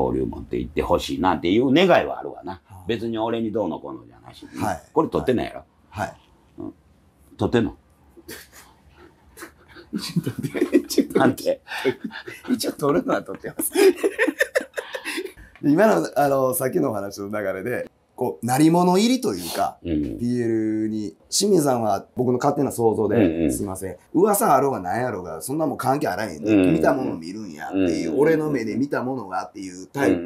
交流持って行ってほしいなっていう願いはあるわな。別に俺にどうのこうのじゃないし、はい。これ取ってないやろ。はい。うん、取ってんのなんて。一応取るのは取ってます。今の、あの、さっきのお話の流れで、こう、なり物入りというか、p l に、清水さんは僕の勝手な想像で、すいません。噂あろうがなんやろうが、そんなもん関係あらへんね、見たもの見るんやっていう、俺の目で見たものがっていうタイプ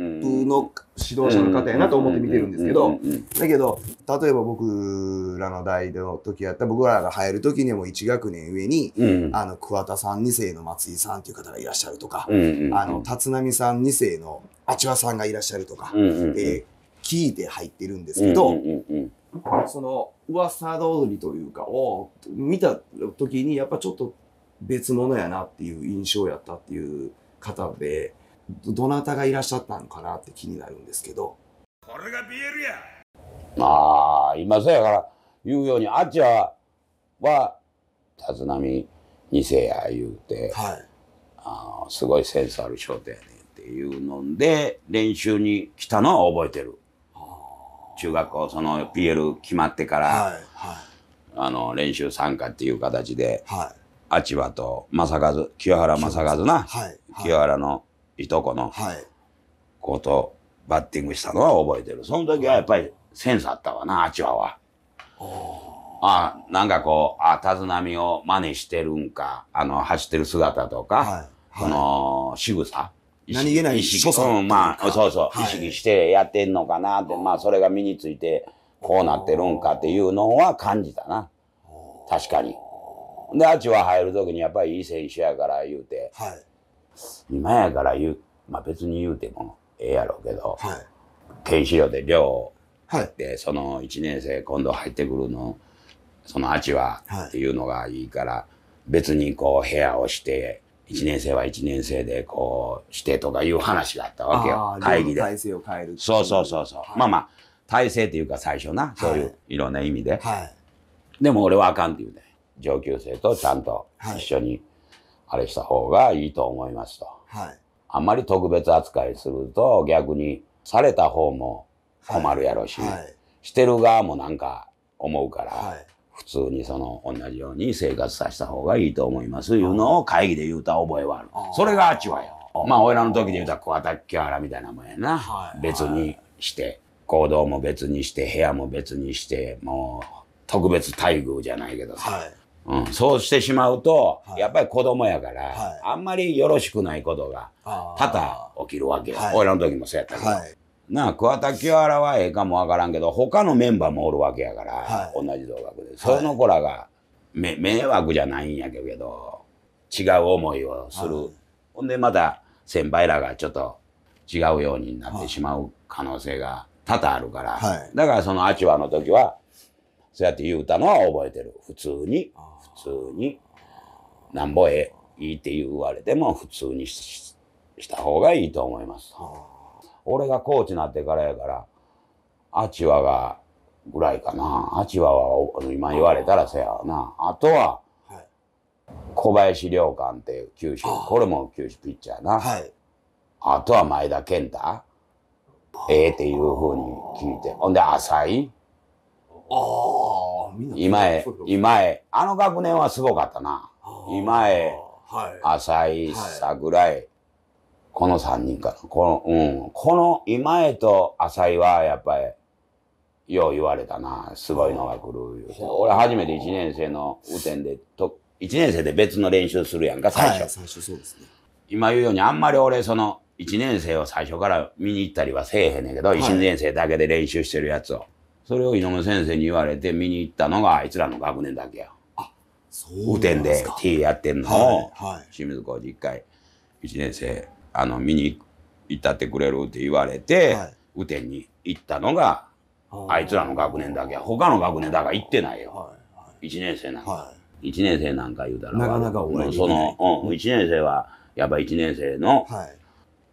の指導者の方やなと思って見てるんですけど、だけど、例えば僕らの代の時やった僕らが入る時にも1学年上に、あの、桑田さん2世の松井さんっていう方がいらっしゃるとか、あの、立浪さん2世のあちわさんがいらっしゃるとか、キーで入ってるんですけど、うんうんうんうん、その噂通りというかを見た時にやっぱちょっと別物やなっていう印象やったっていう方でどなたがいらっしゃったのかなって気になるんですけどこれが BL やまあ今そやから言うようにあっちはは立浪二世や言うて、はい、あすごいセンスある商店やねっていうので練習に来たのは覚えてる。中学校その PL 決まってから、はいはい、あの練習参加っていう形で、はい、ち葉と正和清原正和な、はい、清原のいとこの子とバッティングしたのは覚えてるその時はやっぱりセンスあったわなち葉は。あなんかこうあ手綱を真似してるんかあの走ってる姿とか、はい、この仕草、何気ないうまあ、そうそう、意識してやってんのかなって、まあ、それが身について、こうなってるんかっていうのは感じたな。確かに。で、あっちは入るときにやっぱりいい選手やから言うて、はい、今やから言う、まあ別に言うてもええやろうけど、はい、研修料で寮はい、その1年生今度入ってくるの、そのあっちはっていうのがいいから、別にこう部屋をして、1年生は1年生でこうしてとかいう話があったわけよ。会議で。体制を変えるそうそうそうそう、はい、まあまあ、体制っていうか最初な、そういういろんな意味で。はい、でも俺はあかんって言うね。上級生とちゃんと一緒にあれした方がいいと思いますと。はい、あんまり特別扱いすると逆にされた方も困るやろし、はい。してる側もなんか思うから、はい。普通にその同じように生活させた方がいいと思いますいうのを会議で言うた覚えはある。それがあっちはよ。まあ、俺らの時で言うたら桑田清ラみたいなもんやな。はい、別にして、行動も別にして、部屋も別にして、もう特別待遇じゃないけどさ。はいうん、そうしてしまうと、はい、やっぱり子供やから、はい、あんまりよろしくないことが多々起きるわけよ。俺らの時もそうやったけど。はいなあ、桑田清原はええかもわからんけど、他のメンバーもおるわけやから、はい、同じ同学で。その子らが、め、迷惑じゃないんやけど、違う思いをする。はい、ほんで、また、先輩らがちょっと違うようになってしまう可能性が多々あるから。はい、だから、そのアチュアの時は、そうやって言うたのは覚えてる。普通に、普通に、なんぼええ、いいって言われても、普通にした方がいいと思います。俺がコーチになってからやから、アチワが、ぐらいかな。アチワは、今言われたらせやな。あとは、小林良寛っていう九州、これも九州ピッチャーな。あとは前田健太。ええっていうふうに聞いて。ほんで、浅井。ああ、今へ、今へ。あの学年はすごかったな。今へ、浅井、桜井、この三人かな。この、うん。この今江と浅井は、やっぱり、よう言われたな。すごいのが来る。俺初めて一年生の雨天でと、一年生で別の練習するやんか、最初。はい、最初そうですね。今言うように、あんまり俺、その、一年生を最初から見に行ったりはせえへんねんけど、はい、年生だけで練習してるやつを。それを井上先生に言われて見に行ったのがあいつらの学年だけや。あ、そう雨天で T やってんのを、はいはい、清水浩二一回、一年生あの、見に行ったってくれるって言われて、はい、雨天に行ったのが、あいつらの学年だけ、他の学年だから行ってないよ。はい、1年生なんか、はい。1年生なんか言うたら、なかなか俺その、うん、1年生は、やっぱ1年生の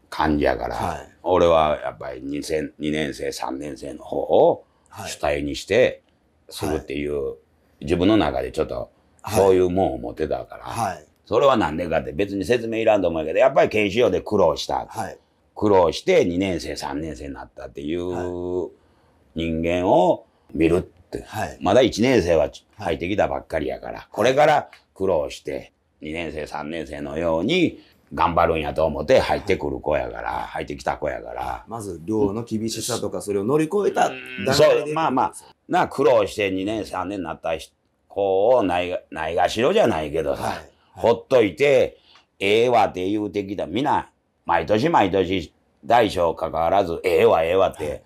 感じやから、はい、俺はやっぱり 2, 二年生、3年生の方を主体にして、するっていう、自分の中でちょっと、そういうもんを持ってたから、それは何年でかって別に説明いらんと思うけど、やっぱり研修用で苦労した。はい、苦労して2年生、3年生になったっていう人間を見るって。はい、まだ1年生は入ってきたばっかりやから、これから苦労して2年生、3年生のように頑張るんやと思って入ってくる子やから、入ってきた子やから。まず量の厳しさとかそれを乗り越えた段階で。まあまあ、な、苦労して2年、3年になった子をないがしろじゃないけどさ。はいほっといて、ええわって言うてきた。皆、毎年毎年、大小かかわらず、ええわ、ええわって、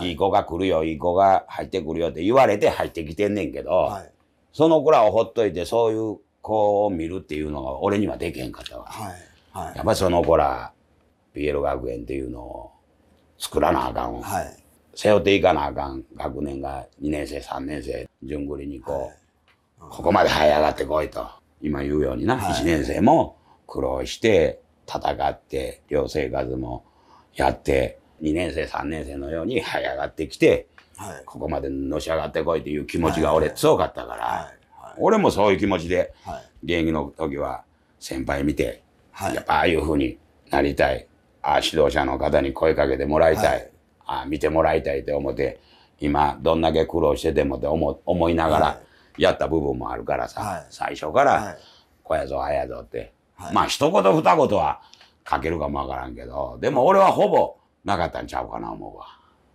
いい子が来るよ、いい子が入ってくるよって言われて入ってきてんねんけど、はい、その子らをほっといて、そういう子を見るっていうのが俺にはできへんかったわ。はいはい、やっぱりその子ら、PL 学園っていうのを作らなあかん。はい、背負っていかなあかん学年が2年生、3年生、順繰りにこう、ここまで這い上がってこいと。今言うようにな、はい、1年生も苦労して戦って寮生活もやって2年生3年生のように這い上がってきて、はい、ここまでのし上がってこいという気持ちが俺強かったから、俺もそういう気持ちで、現役の時は先輩見て、やっぱああいう風になりたいああ指導者の方に声かけてもらいたい、ああ見てもらいたいって思って今どんだけ苦労しててもって思思いながらやった部分もあるからさ、はい、最初から、こやぞ、あやぞって。まあ、一言二言は書けるかもわからんけど、でも俺はほぼなかったんちゃうかな思うわ。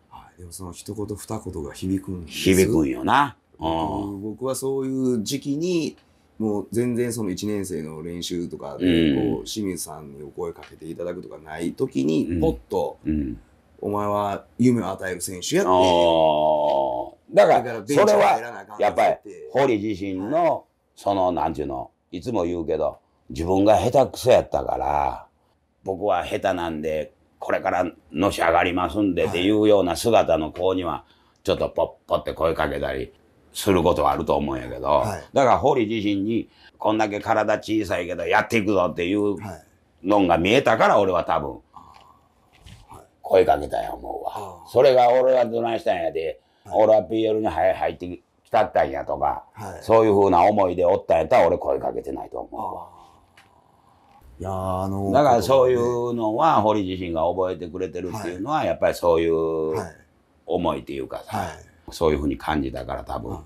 はい、でもその一言二言が響くんです響くんよな。うん、僕はそういう時期にもう全然その1年生の練習とかでこう、清水さんにお声かけていただくとかない時にポッと「お前は夢を与える選手や」ってだから、それは、やっぱり、堀自身の、その、なんちゅうの、いつも言うけど、自分が下手くそやったから、僕は下手なんで、これからのし上がりますんでっていうような姿の子には、ちょっとポッポって声かけたりすることはあると思うんやけど、だから堀自身に、こんだけ体小さいけどやっていくぞっていうのが見えたから、俺は多分、声かけたや思うわ。それが俺はどないしたんやで、俺は PL に入ってきたったんやとか、そういうふうな思いでおったんやったら俺声かけてないと思う。いやあのだからそういうのは堀自身が覚えてくれてるっていうのは、やっぱりそういう思いっていうかさ、そういうふうに感じたから多分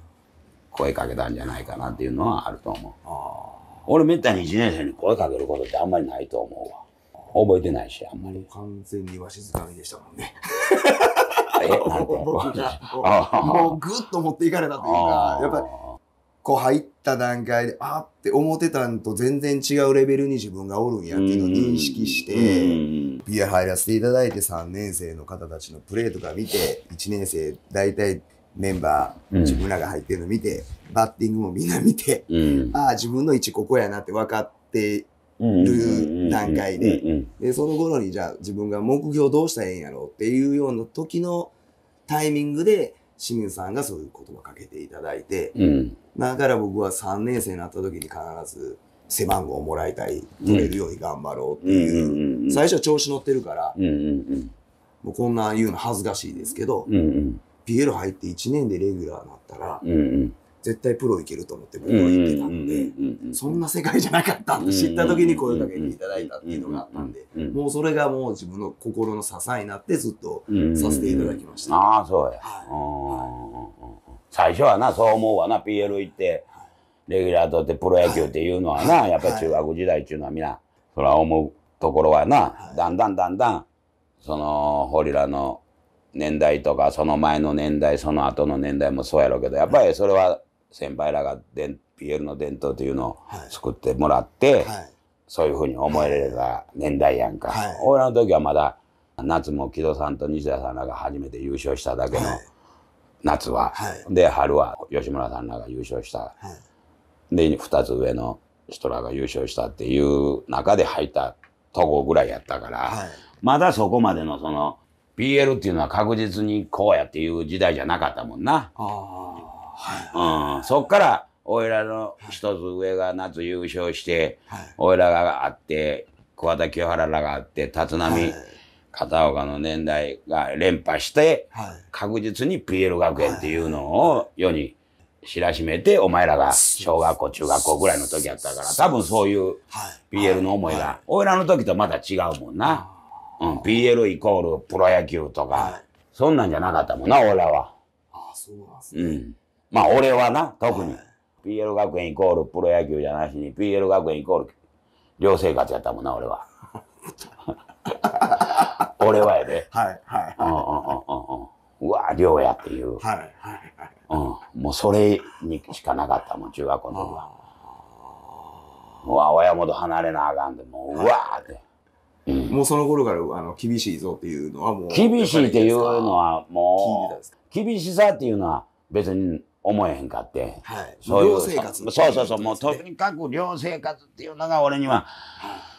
声かけたんじゃないかなっていうのはあると思う。俺めったに1年生に声かけることってあんまりないと思うわ。覚えてないし、あんまり。完全にわしづかみでしたもんね。なんて。僕がもうぐっと持っていかれたというか、やっぱり、こう入った段階で、あって思ってたんと全然違うレベルに自分がおるんやっていうのを認識して、ピア入らせていただいて3年生の方たちのプレーとか見て、1年生大体メンバー、自分らが入ってるの見て、バッティングもみんな見て、ああ、自分の位置ここやなって分かって、る段階で、で、その頃にじゃあ自分が目標どうしたらええんやろうっていうような時のタイミングで、清水さんがそういう言葉かけていただいて、うん、だから僕は3年生になった時に必ず背番号をもらいたい、取れるように頑張ろうっていう、最初は調子乗ってるから、もうこんな言うの恥ずかしいですけど、うんうん、ピエロ入って1年でレギュラーになったら、うんうん、絶対プロいけると思って僕はってたんで、そんな世界じゃなかったって知った時に声かけていただいたっていうのがあったんで、もうそれがもう自分の心の支えになってずっとさせていただきました。ああ、そうや。最初はな、そう思うわな、PL 行って、レギュラー取ってプロ野球っていうのはな、やっぱ中学時代っていうのはみんな、それは思うところはな、だんだんだんだん、その、ホリラの年代とか、その前の年代、その後の年代もそうやろうけど、やっぱりそれは、先輩らがでん PL の伝統というのを作ってもらって、はい、そういうふうに思えれた年代やんか、はい、俺らの時はまだ夏も木戸さんと西田さんらが初めて優勝しただけの夏は、はい、で春は吉村さんらが優勝した、で2つ上の人らが優勝したっていう中で入ったとこぐらいやったから、まだそこまでのその PL っていうのは確実にこうやっていう時代じゃなかったもんな。はい、うん、そっからおいらの一つ上が夏優勝して、はい、おいらがあって桑田清原らがあって立浪、はい、片岡の年代が連覇して、はい、確実に PL 学園っていうのを世に知らしめて、お前らが小学校、中学校ぐらいの時やったから、多分そういう PL の思いが、おいらの時とまた違うもんな。うん、PL イコールプロ野球とか、そんなんじゃなかったもんな、俺らは。ああ、そうなんですね。うん。まあ俺はな、特に。PL 学園イコールプロ野球じゃなしに、PL 学園イコール寮生活やったもんな、俺は。俺はやで。はい、はい。うんうんうんうん。うわ、寮やっていう。はい、はい、はい。うん。もうそれにしかなかったもん、中学校の時は。うわ、親元離れなあかんで、もう、うわーって。うん、もうその頃からあの厳しいぞっていうのはもう。厳しいっていうのはもう、厳しさっていうのは別に思えへんかって。はい。そういう。寮生活そうそうそう。もうとにかく寮生活っていうのが俺には、はい